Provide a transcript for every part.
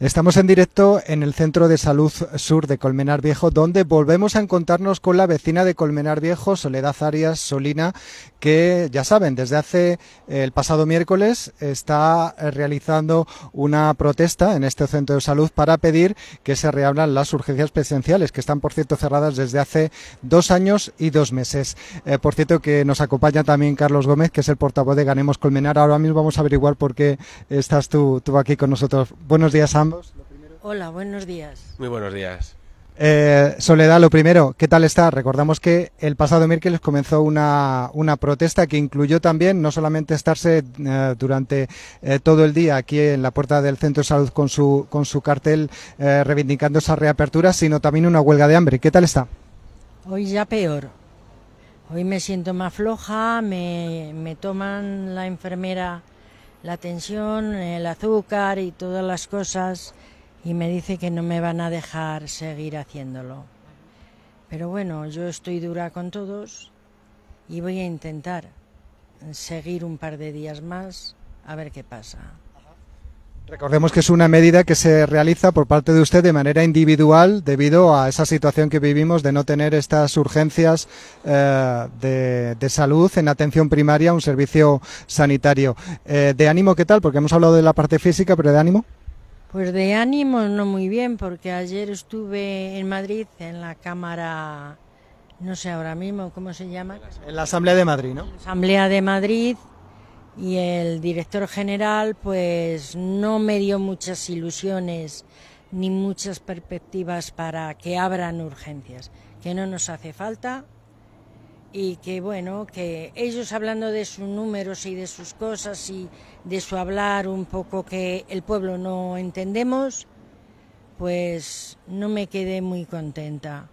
Estamos en directo en el Centro de Salud Sur de Colmenar Viejo, donde volvemos a encontrarnos con la vecina de Colmenar Viejo, Soledad Arias Solina, que ya saben, desde hace eh, el pasado miércoles está eh, realizando una protesta en este centro de salud para pedir que se reabran las urgencias presenciales, que están, por cierto, cerradas desde hace dos años y dos meses. Eh, por cierto, que nos acompaña también Carlos Gómez, que es el portavoz de Ganemos Colmenar. Ahora mismo vamos a averiguar por qué estás tú, aquí con nosotros. Buenos días, Sam. Hola, buenos días. Muy buenos días. Eh, Soledad, lo primero, ¿qué tal está? Recordamos que el pasado miércoles comenzó una, una protesta que incluyó también no solamente estarse eh, durante eh, todo el día aquí en la puerta del Centro de Salud con su, con su cartel reivindicando esa reapertura, sino también una huelga de hambre. ¿Qué tal está? Hoy ya peor. Hoy me siento más floja, me, me toman la enfermera la tensión, el azúcar y todas las cosas y me dice que no me van a dejar seguir haciéndolo. Pero bueno, yo estoy dura con todos y voy a intentar seguir un par de días más a ver qué pasa. Recordemos que es una medida que se realiza por parte de usted de manera individual debido a esa situación que vivimos de no tener estas urgencias eh, de, salud en atención primaria, un servicio sanitario. Eh, ¿De ánimo qué tal? Porque hemos hablado de la parte física, pero ¿de ánimo? Pues de ánimo no muy bien, porque ayer estuve en Madrid en la Cámara, no sé ahora mismo cómo se llama. En la Asamblea de Madrid, ¿no? Asamblea de Madrid y el director general pues no me dio muchas ilusiones ni muchas perspectivas para que abran urgencias, que no nos hace falta y que bueno, que ellos hablando de sus números y de sus cosas y de su hablar un poco que el pueblo no entendemos, pues no me quedé muy contenta.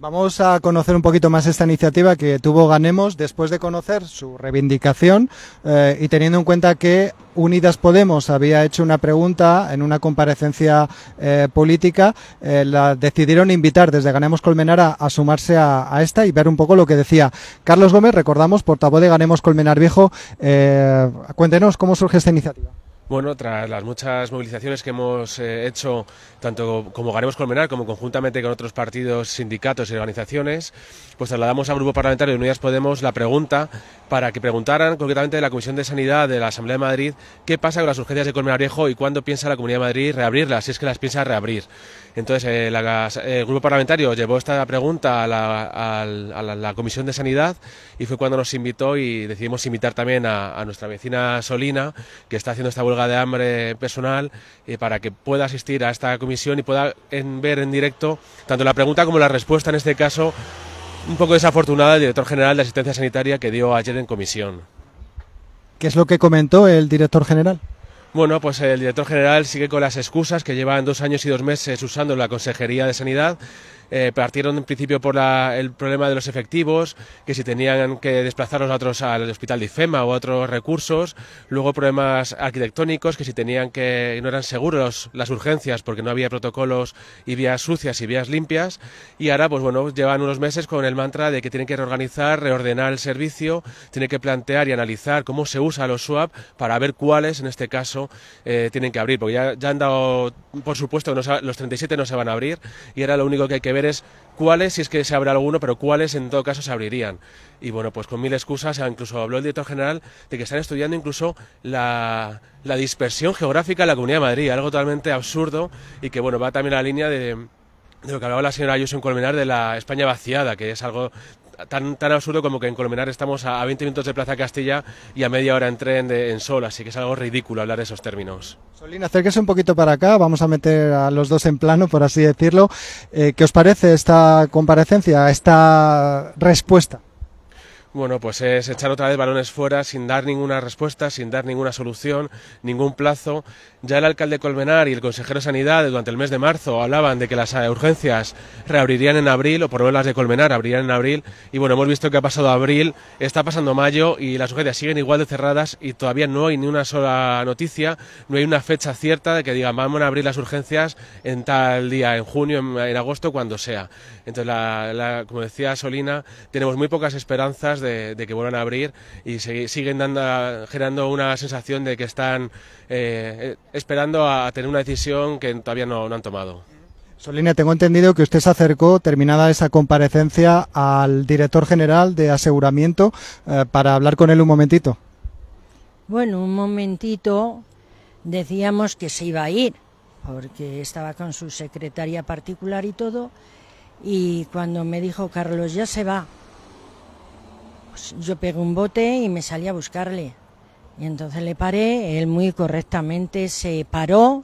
Vamos a conocer un poquito más esta iniciativa que tuvo Ganemos después de conocer su reivindicación eh, y teniendo en cuenta que Unidas Podemos había hecho una pregunta en una comparecencia eh, política, eh, la decidieron invitar desde Ganemos Colmenar a, sumarse a, a, esta y ver un poco lo que decía. Carlos Gómez, recordamos, portavoz de Ganemos Colmenar Viejo, cuéntenos cómo surge esta iniciativa. Bueno, tras las muchas movilizaciones que hemos eh, hecho, tanto como Garemos Colmenar como conjuntamente con otros partidos, sindicatos y organizaciones, pues trasladamos al Grupo Parlamentario de Unidas Podemos la pregunta para que preguntaran concretamente de la Comisión de Sanidad de la Asamblea de Madrid qué pasa con las urgencias de Colmenar Viejo y cuándo piensa la Comunidad de Madrid reabrirlas, si es que las piensa reabrir. Entonces, eh, eh, el Grupo Parlamentario llevó esta pregunta a la, Comisión de Sanidad y fue cuando nos invitó y decidimos invitar también a, a nuestra vecina Solina, que está haciendo esta huelga de hambre personal y eh, para que pueda asistir a esta comisión y pueda ver en directo tanto la pregunta como la respuesta, en este caso un poco desafortunada, del director general de asistencia sanitaria que dio ayer en comisión. ¿Qué es lo que comentó el director general? Bueno, pues el director general sigue con las excusas que llevan dos años y dos meses usando la Consejería de Sanidad eh, partieron en principio por el problema de los efectivos, que si tenían que desplazarlos a otros al hospital de IFEMA o otros recursos, luego problemas arquitectónicos, que si tenían que no eran seguros las urgencias porque no había protocolos y vías sucias y vías limpias, y ahora pues bueno, llevan unos meses con el mantra de que tienen que reorganizar, reordenar el servicio, tienen que plantear y analizar cómo se usa los SWAP para ver cuáles en este caso eh, tienen que abrir, porque ya, han dado, por supuesto, los 37 no se van a abrir y era lo único que hay que es cuáles, si es que se abre alguno, pero cuáles en todo caso se abrirían. Y bueno, pues con mil excusas, ah, incluso habló el director general de que están estudiando incluso la, dispersión geográfica de la Comunidad de Madrid, algo totalmente absurdo y que bueno, va también a la línea de, lo que hablaba la señora Ayuso en Colmenar de la España vaciada, que es algo tan, tan absurdo como que en Colmenar estamos a, 20 minutos de Plaza Castilla y a media hora en tren de, en Sol, así que es algo ridículo hablar esos términos. Solín, acérquese un poquito para acá, vamos a meter a los dos en plano, por así decirlo. Eh, ¿Qué os parece esta comparecencia, esta respuesta? Bueno, pues es echar otra vez balones fuera sin dar ninguna respuesta, sin dar ninguna solución, ningún plazo. Ya el alcalde Colmenar y el consejero de Sanidad durante el mes de marzo hablaban de que las eh, urgencias reabrirían en abril, o por lo menos las de Colmenar abrirían en abril. Y bueno, hemos visto que ha pasado abril, está pasando mayo y las urgencias siguen igual de cerradas y todavía no hay ni una sola noticia, no hay una fecha cierta de que digan vamos a abrir las urgencias en tal día, en junio, en, agosto, cuando sea. Entonces, como decía Solina, tenemos muy pocas esperanzas de, que vuelvan a abrir y siguen dando, generando una sensación de que están eh, esperando a tener una decisión que todavía no, han tomado. Solina, tengo entendido que usted se acercó, terminada esa comparecencia, al director general de aseguramiento eh, para hablar con él un momentito. Bueno, un momentito decíamos que se iba a ir, porque estaba con su secretaria particular y todo, y cuando me dijo Carlos, ya se va, pues, yo pegué un bote y me salí a buscarle. Y entonces le paré, él muy correctamente se paró,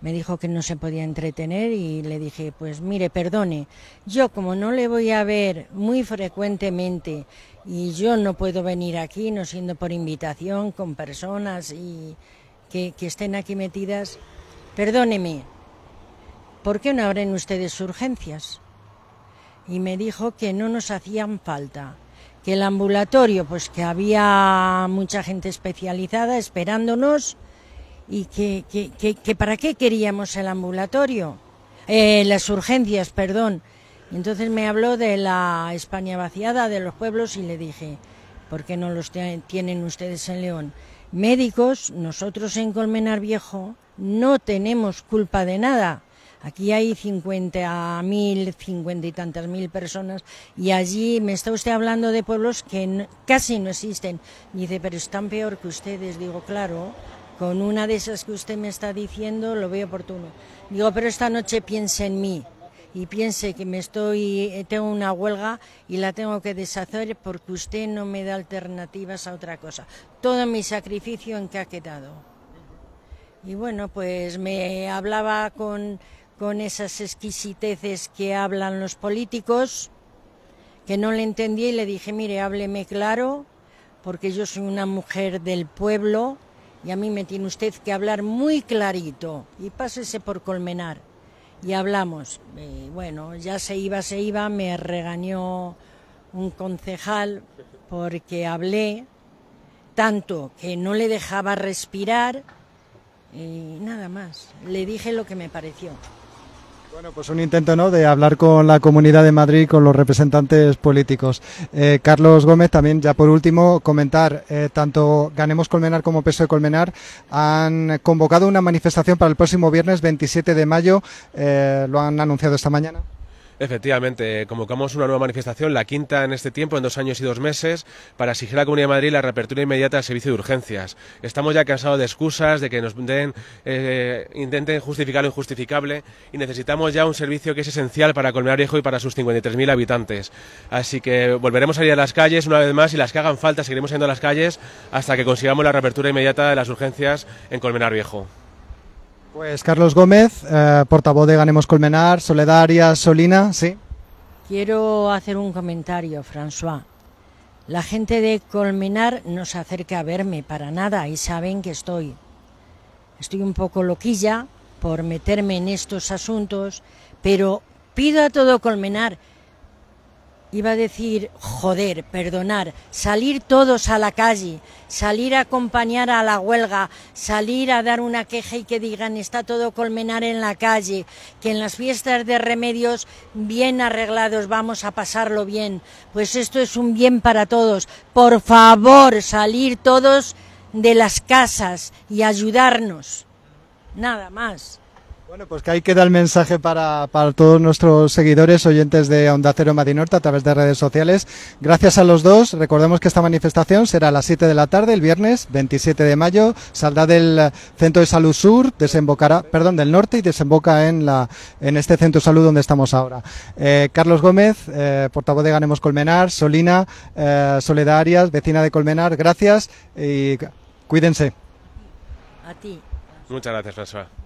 me dijo que no se podía entretener y le dije, pues mire, perdone, yo como no le voy a ver muy frecuentemente y yo no puedo venir aquí, no siendo por invitación, con personas y que, que estén aquí metidas, perdóneme, ¿por qué no abren ustedes urgencias? Y me dijo que no nos hacían falta que el ambulatorio, pues que había mucha gente especializada esperándonos y que, que, que, para qué queríamos el ambulatorio, eh, las urgencias, perdón. Entonces me habló de la España vaciada, de los pueblos y le dije, ¿por qué no los tienen ustedes en León? Médicos, nosotros en Colmenar Viejo no tenemos culpa de nada. Aquí hay mil, 50 y tantas mil personas y allí me está usted hablando de pueblos que casi no existen. dice, pero están peor que ustedes. Digo, claro, con una de esas que usted me está diciendo lo veo oportuno. Digo, pero esta noche piense en mí y piense que me estoy eh, tengo una huelga y la tengo que deshacer porque usted no me da alternativas a otra cosa. Todo mi sacrificio en que ha quedado. Y bueno, pues me hablaba con con esas exquisiteces que hablan los políticos, que no le entendí y le dije, mire, hábleme claro, porque yo soy una mujer del pueblo y a mí me tiene usted que hablar muy clarito y pásese por colmenar. Y hablamos. Eh, bueno, ya se iba, se iba, me regañó un concejal porque hablé tanto que no le dejaba respirar y nada más. Le dije lo que me pareció. Bueno, pues un intento ¿no? de hablar con la comunidad de Madrid, con los representantes políticos. Eh, Carlos Gómez, también ya por último, comentar, eh, tanto Ganemos Colmenar como Peso de Colmenar han convocado una manifestación para el próximo viernes 27 de mayo, eh, lo han anunciado esta mañana. Efectivamente, convocamos una nueva manifestación, la quinta en este tiempo, en dos años y dos meses, para exigir a la Comunidad de Madrid la reapertura inmediata del servicio de urgencias. Estamos ya cansados de excusas, de que nos den, eh, intenten justificar lo injustificable y necesitamos ya un servicio que es esencial para Colmenar Viejo y para sus 53.000 habitantes. Así que volveremos a ir a las calles una vez más y las que hagan falta seguiremos yendo a las calles hasta que consigamos la reapertura inmediata de las urgencias en Colmenar Viejo. Pues Carlos Gómez, eh, portavoz de Ganemos Colmenar, Soledaria, Solina, sí. Quiero hacer un comentario, François. La gente de Colmenar no se acerca a verme para nada y saben que estoy. Estoy un poco loquilla por meterme en estos asuntos, pero pido a todo Colmenar iba a decir joder, perdonar, salir todos a la calle, salir a acompañar a la huelga, salir a dar una queja y que digan está todo colmenar en la calle, que en las fiestas de remedios bien arreglados vamos a pasarlo bien, pues esto es un bien para todos. Por favor, salir todos de las casas y ayudarnos. Nada más. Bueno, pues que ahí queda el mensaje para, para todos nuestros seguidores, oyentes de Onda Cero Madinorte a través de redes sociales. Gracias a los dos. Recordemos que esta manifestación será a las 7 de la tarde, el viernes 27 de mayo. Saldrá del Centro de Salud Sur, desembocará, perdón, del norte y desemboca en, la, en este Centro de Salud donde estamos ahora. Eh, Carlos Gómez, eh, portavoz de Ganemos Colmenar, Solina, eh, Soledad vecina de Colmenar, gracias y cuídense. A ti. Muchas gracias, François.